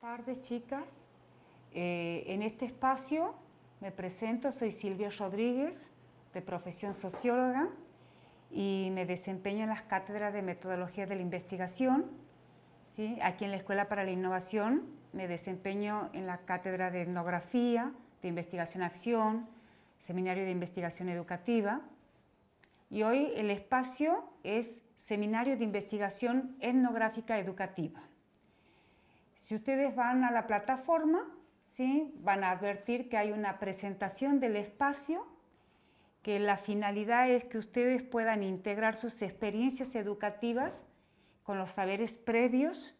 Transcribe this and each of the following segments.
tardes, chicas. Eh, en este espacio me presento, soy Silvia Rodríguez, de profesión socióloga, y me desempeño en las cátedras de metodología de la investigación. ¿sí? Aquí en la Escuela para la Innovación me desempeño en la cátedra de etnografía, de investigación-acción, seminario de investigación educativa. Y hoy el espacio es Seminario de Investigación Etnográfica Educativa. Si ustedes van a la plataforma, ¿sí? van a advertir que hay una presentación del espacio, que la finalidad es que ustedes puedan integrar sus experiencias educativas con los saberes previos,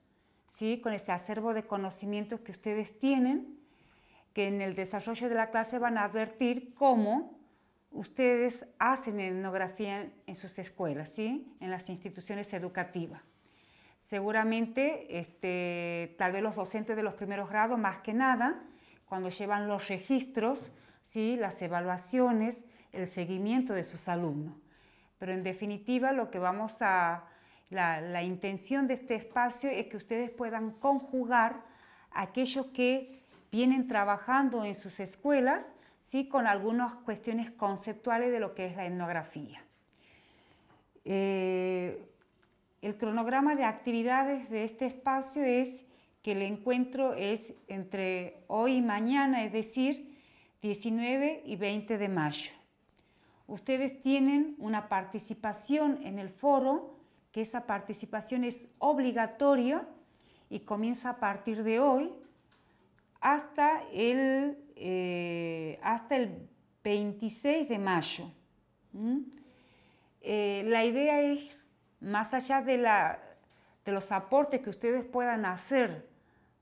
¿sí? con ese acervo de conocimientos que ustedes tienen, que en el desarrollo de la clase van a advertir cómo ustedes hacen etnografía en sus escuelas, ¿sí? en las instituciones educativas seguramente este, tal vez los docentes de los primeros grados más que nada, cuando llevan los registros, ¿sí? las evaluaciones, el seguimiento de sus alumnos. Pero en definitiva lo que vamos a, la, intención de este espacio es que ustedes puedan conjugar aquellos que vienen trabajando en sus escuelas ¿sí? con algunas cuestiones conceptuales de lo que es la etnografía. Eh, el cronograma de actividades de este espacio es que el encuentro es entre hoy y mañana, es decir, 19 y 20 de mayo. Ustedes tienen una participación en el foro, que esa participación es obligatoria y comienza a partir de hoy hasta el, eh, hasta el 26 de mayo. ¿Mm? Eh, la idea es más allá de, la, de los aportes que ustedes puedan hacer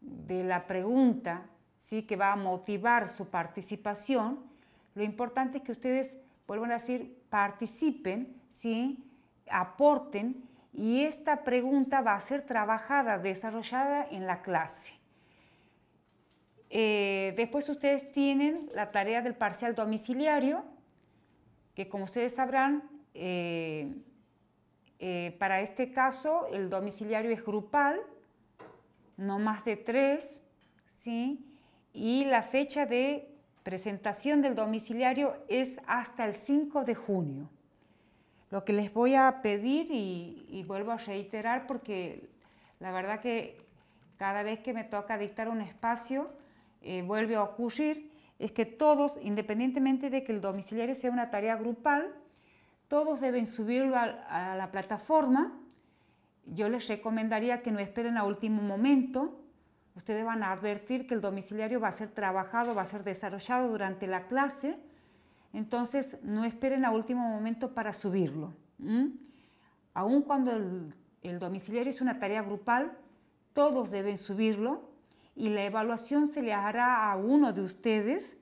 de la pregunta, ¿sí? que va a motivar su participación, lo importante es que ustedes, vuelvan a decir, participen, ¿sí? aporten y esta pregunta va a ser trabajada, desarrollada en la clase. Eh, después ustedes tienen la tarea del parcial domiciliario, que como ustedes sabrán, eh, eh, para este caso, el domiciliario es grupal, no más de tres, ¿sí? y la fecha de presentación del domiciliario es hasta el 5 de junio. Lo que les voy a pedir, y, vuelvo a reiterar porque la verdad que cada vez que me toca dictar un espacio, eh, vuelve a ocurrir, es que todos, independientemente de que el domiciliario sea una tarea grupal, todos deben subirlo a, la plataforma. Yo les recomendaría que no esperen a último momento. Ustedes van a advertir que el domiciliario va a ser trabajado, va a ser desarrollado durante la clase. Entonces, no esperen a último momento para subirlo. Aún Aun cuando el, domiciliario es una tarea grupal, todos deben subirlo y la evaluación se le hará a uno de ustedes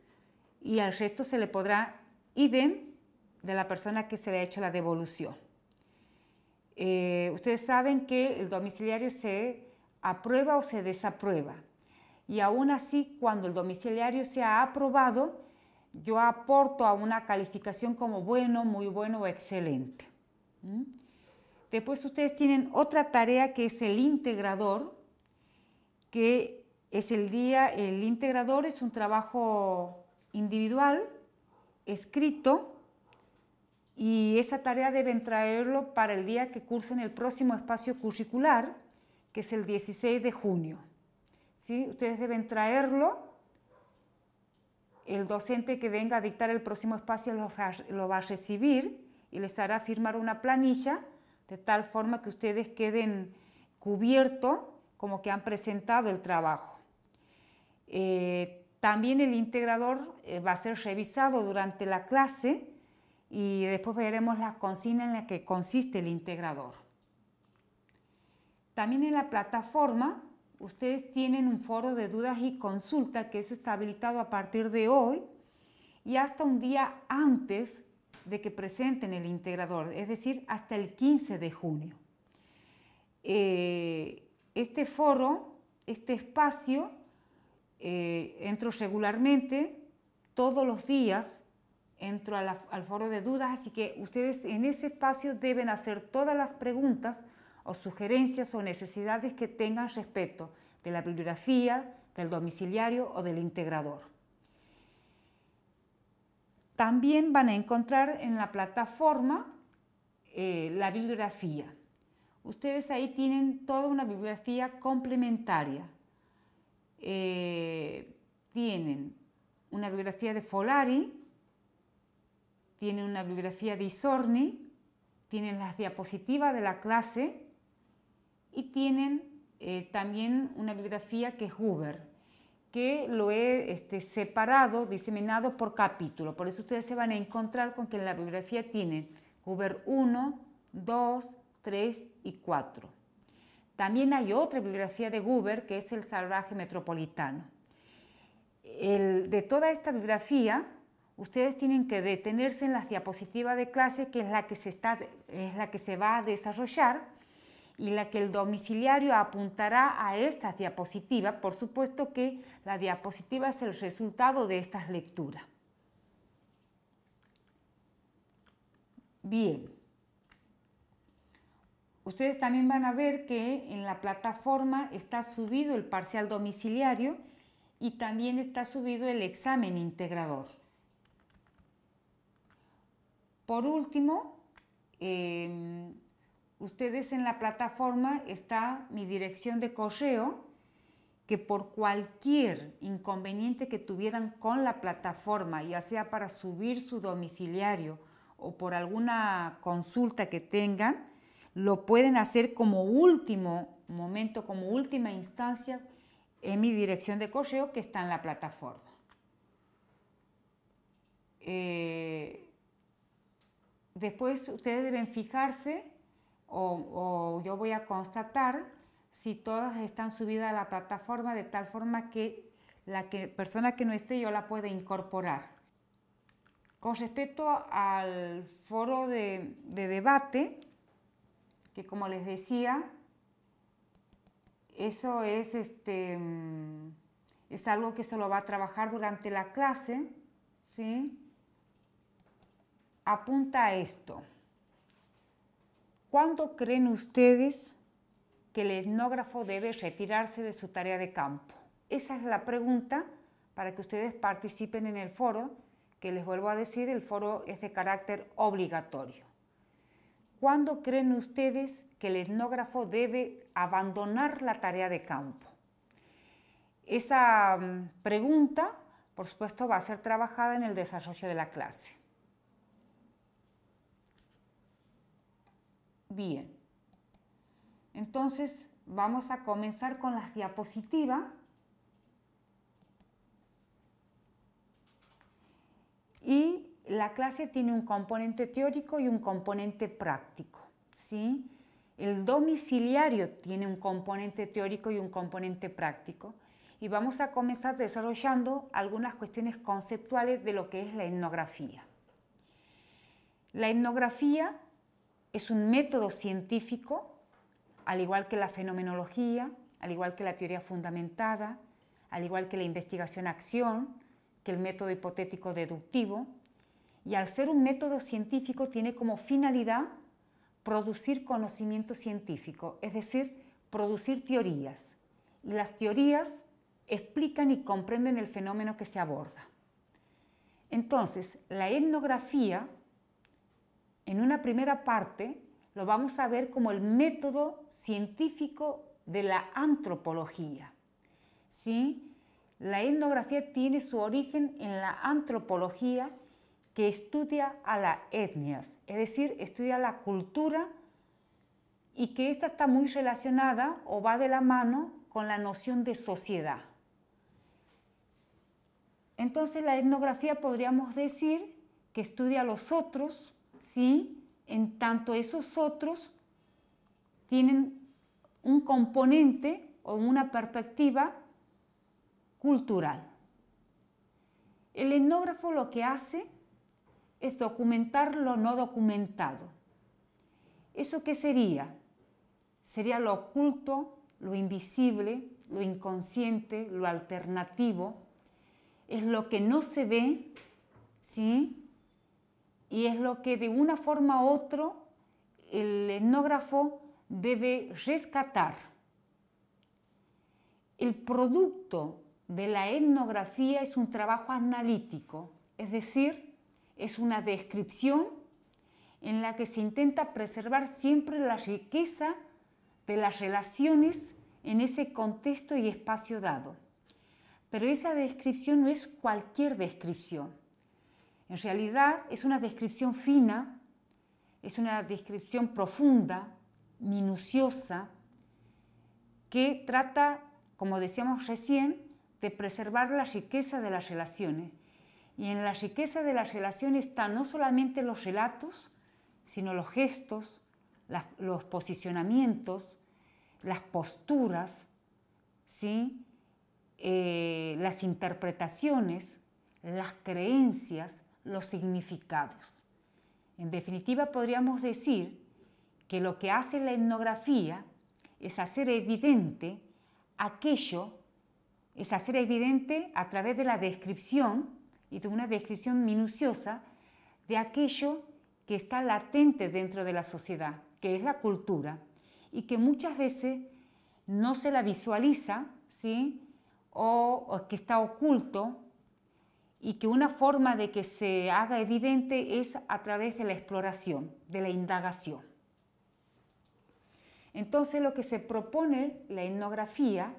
y al resto se le podrá idem de la persona que se le ha hecho la devolución. Eh, ustedes saben que el domiciliario se aprueba o se desaprueba. Y aún así, cuando el domiciliario se ha aprobado, yo aporto a una calificación como bueno, muy bueno o excelente. ¿Mm? Después ustedes tienen otra tarea que es el integrador, que es el día, el integrador es un trabajo individual, escrito, y esa tarea deben traerlo para el día que cursen el próximo espacio curricular, que es el 16 de junio. ¿Sí? Ustedes deben traerlo, el docente que venga a dictar el próximo espacio lo va, a recibir y les hará firmar una planilla de tal forma que ustedes queden cubiertos como que han presentado el trabajo. Eh, también el integrador eh, va a ser revisado durante la clase y después veremos la consigna en la que consiste el integrador. También en la plataforma ustedes tienen un foro de dudas y consulta que eso está habilitado a partir de hoy y hasta un día antes de que presenten el integrador, es decir, hasta el 15 de junio. Eh, este foro, este espacio, eh, entro regularmente todos los días entro al foro de dudas, así que ustedes en ese espacio deben hacer todas las preguntas o sugerencias o necesidades que tengan respecto de la bibliografía, del domiciliario o del integrador. También van a encontrar en la plataforma eh, la bibliografía. Ustedes ahí tienen toda una bibliografía complementaria. Eh, tienen una bibliografía de Folari, tienen una bibliografía de Isorni, tienen las diapositivas de la clase y tienen eh, también una bibliografía que es Huber, que lo he este, separado, diseminado por capítulo. Por eso ustedes se van a encontrar con que en la bibliografía tienen Huber 1, 2, 3 y 4. También hay otra bibliografía de Huber que es El salvaje metropolitano. de toda esta bibliografía, ustedes tienen que detenerse en la diapositiva de clase, que es la que se, es la que se va a desarrollar y la que el domiciliario apuntará a estas diapositivas. Por supuesto que la diapositiva es el resultado de estas lecturas. Bien. Ustedes también van a ver que en la plataforma está subido el parcial domiciliario y también está subido el examen integrador. Por último, em, ustedes en la plataforma está mi dirección de correo, que por cualquier inconveniente que tuvieran con la plataforma, ya sea para subir su domiciliario o por alguna consulta que tengan, lo pueden hacer como último momento, como última instancia en mi dirección de correo que está en la plataforma. Eh, Después ustedes deben fijarse o, yo voy a constatar si todas están subidas a la plataforma de tal forma que la persona que no esté yo la pueda incorporar. Con respecto al foro de, debate, que como les decía, eso es, este, mm, es algo que se lo va a trabajar durante la clase, ¿sí? apunta a esto. ¿Cuándo creen ustedes que el etnógrafo debe retirarse de su tarea de campo? Esa es la pregunta para que ustedes participen en el foro, que les vuelvo a decir, el foro es de carácter obligatorio. ¿Cuándo creen ustedes que el etnógrafo debe abandonar la tarea de campo? Esa mm, pregunta, por supuesto, va a ser trabajada en el desarrollo de la clase. Bien. Entonces vamos a comenzar con las diapositivas. Y la clase tiene un componente teórico y un componente práctico. ¿sí? El domiciliario tiene un componente teórico y un componente práctico. Y vamos a comenzar desarrollando algunas cuestiones conceptuales de lo que es la etnografía. La etnografía es un método científico, al igual que la fenomenología, al igual que la teoría fundamentada, al igual que la investigación-acción, que el método hipotético deductivo, y al ser un método científico tiene como finalidad producir conocimiento científico, es decir, producir teorías. Y las teorías explican y comprenden el fenómeno que se aborda. Entonces, la etnografía en una primera parte lo vamos a ver como el método científico de la antropología. ¿Sí? La etnografía tiene su origen en la antropología que estudia a las etnias, es decir, estudia la cultura y que esta está muy relacionada o va de la mano con la noción de sociedad. Entonces la etnografía podríamos decir que estudia a los otros ¿sí? En tanto esos otros tienen un componente o una perspectiva cultural. El etnógrafo lo que hace es documentar lo no documentado. ¿Eso qué sería? Sería lo oculto, lo invisible, lo inconsciente, lo alternativo. Es lo que no se ve, ¿sí? y es lo que de una forma u otra el etnógrafo debe rescatar. El producto de la etnografía es un trabajo analítico, es decir, es una descripción en la que se intenta preservar siempre la riqueza de las relaciones en ese contexto y espacio dado. Pero esa descripción no es cualquier descripción en realidad es una descripción fina, es una descripción profunda, minuciosa, que trata, como decíamos recién, de preservar la riqueza de las relaciones. Y en la riqueza de las relaciones están no solamente los relatos, sino los gestos, los posicionamientos, las posturas, ¿sí? Eh, las interpretaciones, las creencias, los significados. En definitiva, podríamos decir que lo que hace la etnografía es hacer evidente aquello, es hacer evidente a través de la descripción y de una descripción minuciosa de aquello que está latente dentro de la sociedad, que es la cultura, y que muchas veces no se la visualiza, ¿sí? o, o que está oculto y que una forma de que se haga evidente es a través de la exploración, de la indagación. Entonces lo que se propone la etnografía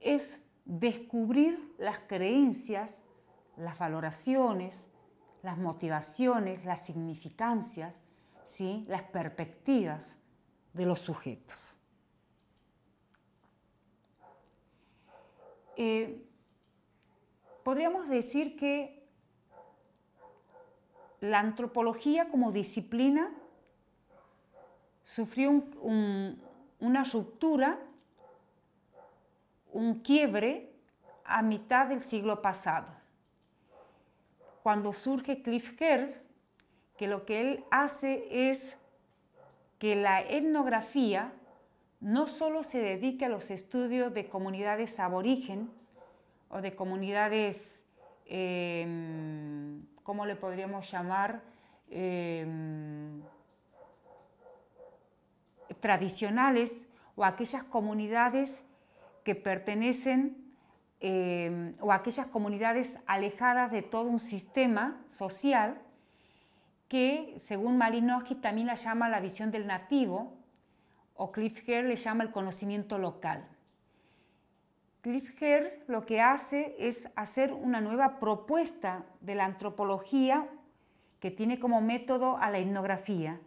es descubrir las creencias, las valoraciones, las motivaciones, las significancias, ¿sí? las perspectivas de los sujetos. Eh, podríamos decir que la antropología como disciplina sufrió una ruptura, un quiebre a mitad del siglo pasado, cuando surge Cliff Kerr, que lo que él hace es que la etnografía no solo se dedique a los estudios de comunidades aborígenes, o de comunidades, em, ¿cómo le podríamos llamar? Em, tradicionales o aquellas comunidades que pertenecen em, o aquellas comunidades alejadas de todo un sistema social que, según Malinowski, también la llama la visión del nativo o Cliff le llama el conocimiento local. Cliff lo que hace es hacer una nueva propuesta de la antropología que tiene como método a la etnografía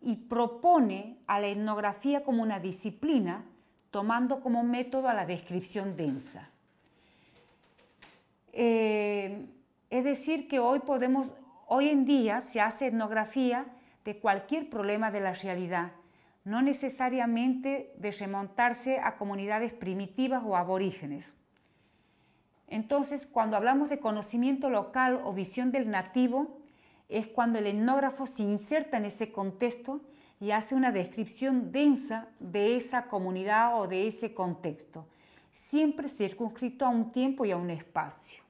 y propone a la etnografía como una disciplina tomando como método a la descripción densa. Eh, es decir, que hoy podemos, hoy en día se hace etnografía de cualquier problema de la realidad no necesariamente de remontarse a comunidades primitivas o aborígenes. Entonces, cuando hablamos de conocimiento local o visión del nativo, es cuando el etnógrafo se inserta en ese contexto y hace una descripción densa de esa comunidad o de ese contexto, siempre circunscrito a un tiempo y a un espacio.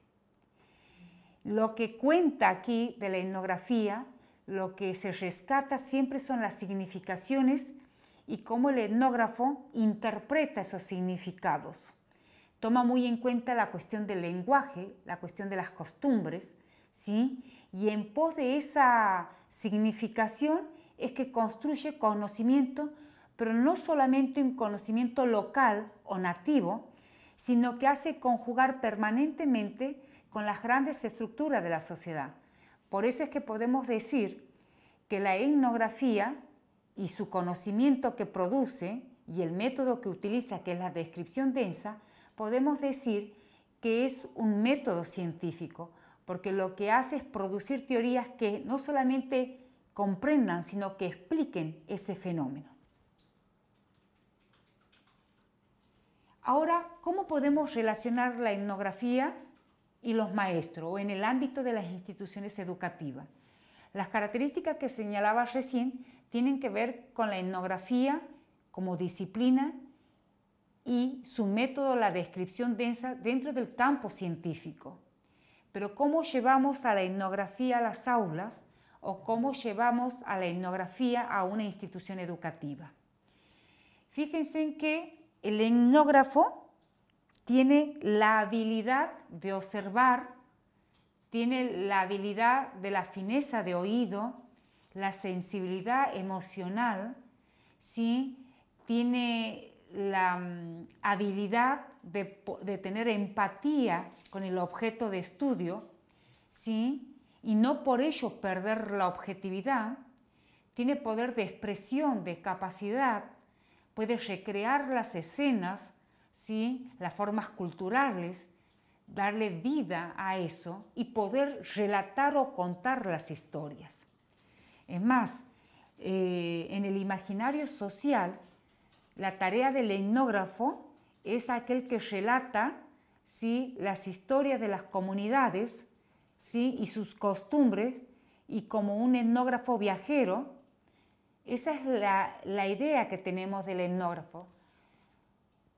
Lo que cuenta aquí de la etnografía, lo que se rescata siempre son las significaciones y cómo el etnógrafo interpreta esos significados. Toma muy en cuenta la cuestión del lenguaje, la cuestión de las costumbres, ¿sí? y en pos de esa significación es que construye conocimiento, pero no solamente un conocimiento local o nativo, sino que hace conjugar permanentemente con las grandes estructuras de la sociedad. Por eso es que podemos decir que la etnografía y su conocimiento que produce y el método que utiliza, que es la descripción densa, podemos decir que es un método científico, porque lo que hace es producir teorías que no solamente comprendan, sino que expliquen ese fenómeno. Ahora, ¿cómo podemos relacionar la etnografía y los maestros o en el ámbito de las instituciones educativas? Las características que señalaba recién tienen que ver con la etnografía como disciplina y su método, la descripción densa dentro del campo científico. Pero cómo llevamos a la etnografía a las aulas o cómo llevamos a la etnografía a una institución educativa. Fíjense en que el etnógrafo tiene la habilidad de observar tiene la habilidad de la fineza de oído, la sensibilidad emocional, ¿sí? tiene la mm, habilidad de, de, tener empatía con el objeto de estudio, ¿sí? y no por ello perder la objetividad, tiene poder de expresión, de capacidad, puede recrear las escenas, ¿sí? las formas culturales, darle vida a eso y poder relatar o contar las historias. Es más, eh, en el imaginario social, la tarea del etnógrafo es aquel que relata ¿sí? las historias de las comunidades ¿sí? y sus costumbres, y como un etnógrafo viajero, esa es la, la idea que tenemos del etnógrafo.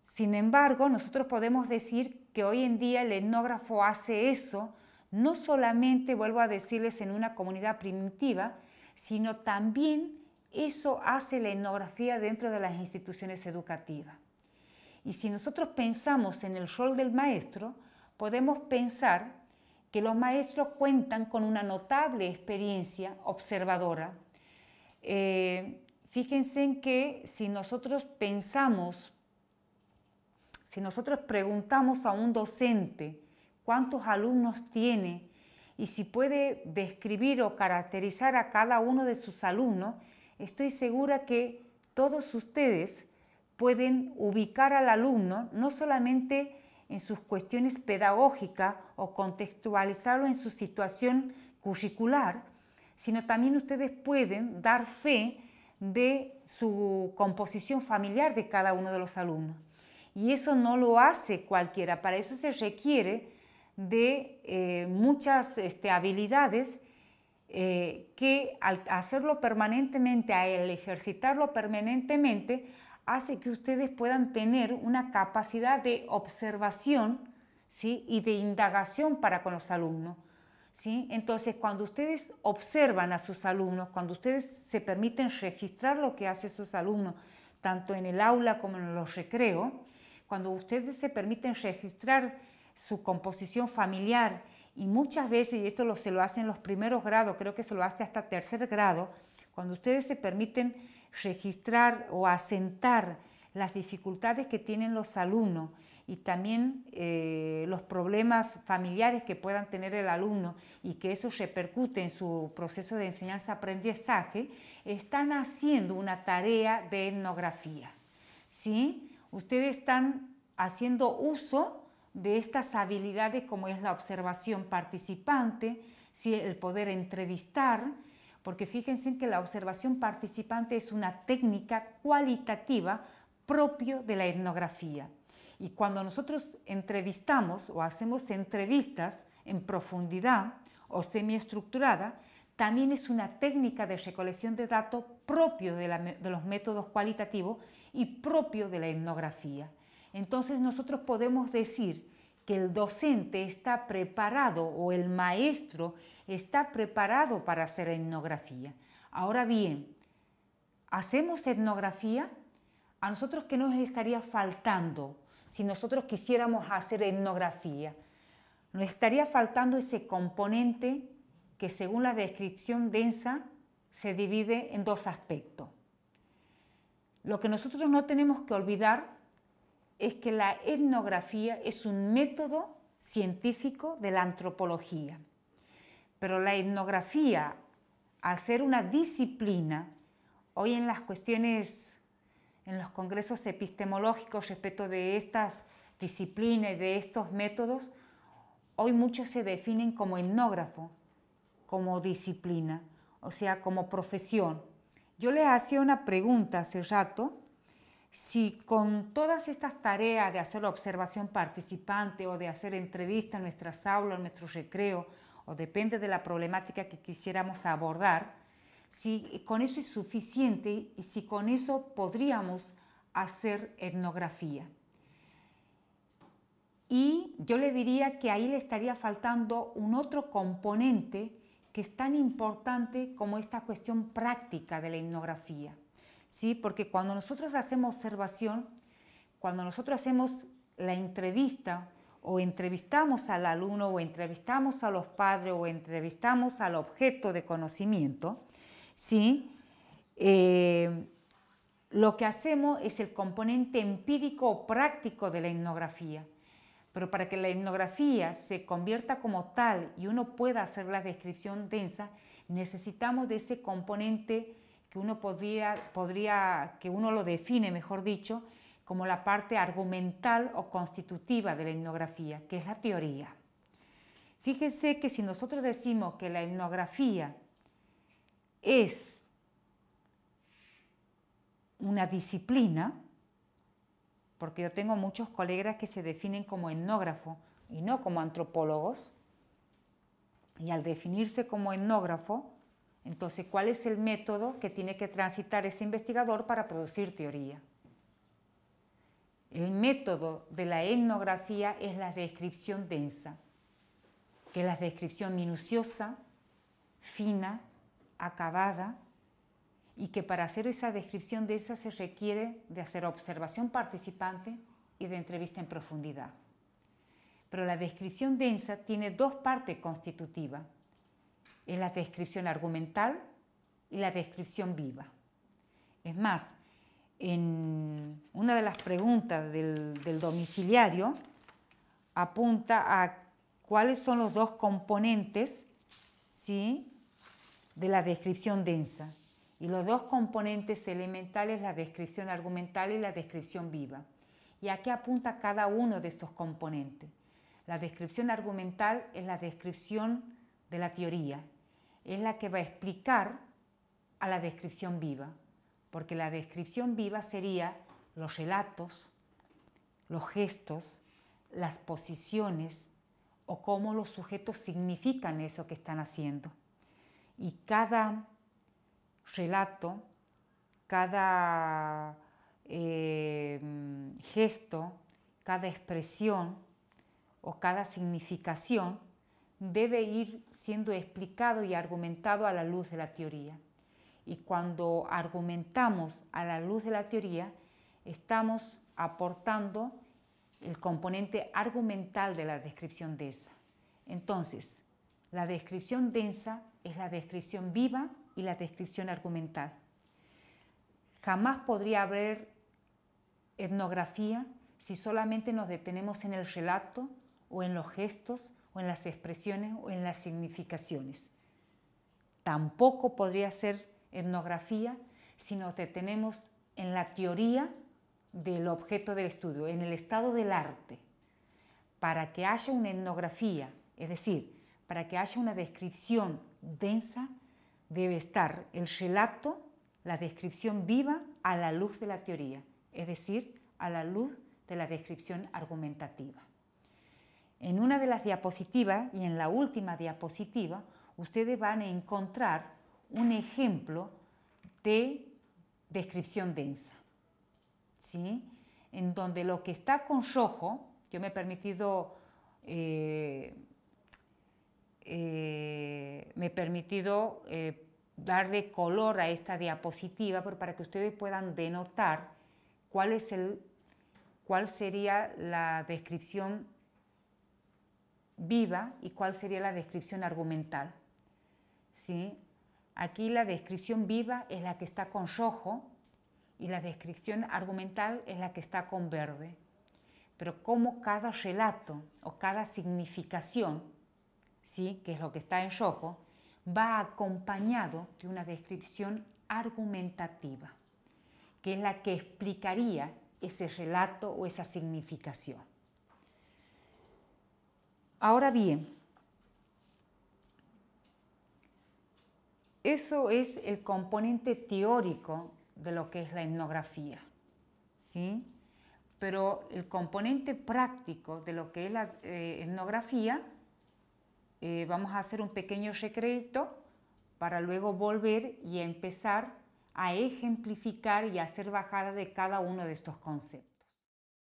Sin embargo, nosotros podemos decir hoy en día el etnógrafo hace eso, no solamente, vuelvo a decirles, en una comunidad primitiva, sino también eso hace la etnografía dentro de las instituciones educativas. Y si nosotros pensamos en el rol del maestro, podemos pensar que los maestros cuentan con una notable experiencia observadora. Eh, fíjense en que si nosotros pensamos si nosotros preguntamos a un docente cuántos alumnos tiene y si puede describir o caracterizar a cada uno de sus alumnos, estoy segura que todos ustedes pueden ubicar al alumno no solamente en sus cuestiones pedagógicas o contextualizarlo en su situación curricular, sino también ustedes pueden dar fe de su composición familiar de cada uno de los alumnos. Y eso no lo hace cualquiera, para eso se requiere de eh, muchas este, habilidades eh, que al hacerlo permanentemente, al ejercitarlo permanentemente, hace que ustedes puedan tener una capacidad de observación ¿sí? y de indagación para con los alumnos. ¿sí? Entonces, cuando ustedes observan a sus alumnos, cuando ustedes se permiten registrar lo que hacen sus alumnos, tanto en el aula como en los recreos, cuando ustedes se permiten registrar su composición familiar y muchas veces, y esto lo, se lo hace en los primeros grados, creo que se lo hace hasta tercer grado, cuando ustedes se permiten registrar o asentar las dificultades que tienen los alumnos y también eh, los problemas familiares que puedan tener el alumno y que eso repercute en su proceso de enseñanza-aprendizaje, están haciendo una tarea de etnografía. ¿sí? Ustedes están haciendo uso de estas habilidades como es la observación participante, el poder entrevistar, porque fíjense que la observación participante es una técnica cualitativa propio de la etnografía. Y cuando nosotros entrevistamos o hacemos entrevistas en profundidad o semiestructurada, también es una técnica de recolección de datos propio de, los métodos cualitativos y propio de la etnografía. Entonces nosotros podemos decir que el docente está preparado o el maestro está preparado para hacer etnografía. Ahora bien, ¿hacemos etnografía? ¿A nosotros qué nos estaría faltando si nosotros quisiéramos hacer etnografía? Nos estaría faltando ese componente que según la descripción densa se divide en dos aspectos. Lo que nosotros no tenemos que olvidar es que la etnografía es un método científico de la antropología, pero la etnografía, al ser una disciplina, hoy en las cuestiones, en los congresos epistemológicos respecto de estas disciplinas y de estos métodos, hoy muchos se definen como etnógrafos, como disciplina, o sea, como profesión. Yo le hacía una pregunta hace rato, si con todas estas tareas de hacer observación participante o de hacer entrevistas en nuestras aulas, en nuestro recreo, o depende de la problemática que quisiéramos abordar, si con eso es suficiente y si con eso podríamos hacer etnografía. Y yo le diría que ahí le estaría faltando un otro componente que es tan importante como esta cuestión práctica de la etnografía. ¿sí? Porque cuando nosotros hacemos observación, cuando nosotros hacemos la entrevista o entrevistamos al alumno o entrevistamos a los padres o entrevistamos al objeto de conocimiento, ¿sí? Eh, lo que hacemos es el componente empírico o práctico de la etnografía. Pero para que la etnografía se convierta como tal y uno pueda hacer la descripción densa, necesitamos de ese componente que uno podría, que uno lo define, mejor dicho, como la parte argumental o constitutiva de la etnografía, que es la teoría. Fíjense que si nosotros decimos que la etnografía es una disciplina, porque yo tengo muchos colegas que se definen como etnógrafo y no como antropólogos, y al definirse como etnógrafo, entonces, ¿cuál es el método que tiene que transitar ese investigador para producir teoría? El método de la etnografía es la descripción densa, que es la descripción minuciosa, fina, acabada, y que para hacer esa descripción densa se requiere de hacer observación participante y de entrevista en profundidad. Pero la descripción densa tiene dos partes constitutivas. Es la descripción argumental y la descripción viva. Es más, en una de las preguntas del, del domiciliario apunta a cuáles son los dos componentes ¿sí? de la descripción densa y los dos componentes elementales, la descripción argumental y la descripción viva. ¿Y a qué apunta cada uno de estos componentes? La descripción argumental es la descripción de la teoría, es la que va a explicar a la descripción viva, porque la descripción viva sería los relatos, los gestos, las posiciones o cómo los sujetos significan eso que están haciendo. Y cada relato, cada eh, gesto, cada expresión o cada significación debe ir siendo explicado y argumentado a la luz de la teoría. Y cuando argumentamos a la luz de la teoría, estamos aportando el componente argumental de la descripción densa. Entonces, la descripción densa es la descripción viva y la descripción argumental. Jamás podría haber etnografía si solamente nos detenemos en el relato o en los gestos o en las expresiones o en las significaciones. Tampoco podría ser etnografía si nos detenemos en la teoría del objeto del estudio, en el estado del arte. Para que haya una etnografía, es decir, para que haya una descripción densa, debe estar el relato, la descripción viva a la luz de la teoría, es decir, a la luz de la descripción argumentativa. En una de las diapositivas y en la última diapositiva, ustedes van a encontrar un ejemplo de descripción densa, ¿sí? en donde lo que está con rojo, yo me he permitido eh, eh, me he permitido eh, darle color a esta diapositiva pero para que ustedes puedan denotar cuál, es el, cuál sería la descripción viva y cuál sería la descripción argumental. ¿Sí? Aquí la descripción viva es la que está con rojo y la descripción argumental es la que está con verde. Pero cómo cada relato o cada significación ¿sí? que es lo que está en rojo, va acompañado de una descripción argumentativa, que es la que explicaría ese relato o esa significación. Ahora bien, eso es el componente teórico de lo que es la etnografía, ¿sí? Pero el componente práctico de lo que es la eh, etnografía eh, vamos a hacer un pequeño secreto para luego volver y empezar a ejemplificar y hacer bajada de cada uno de estos conceptos.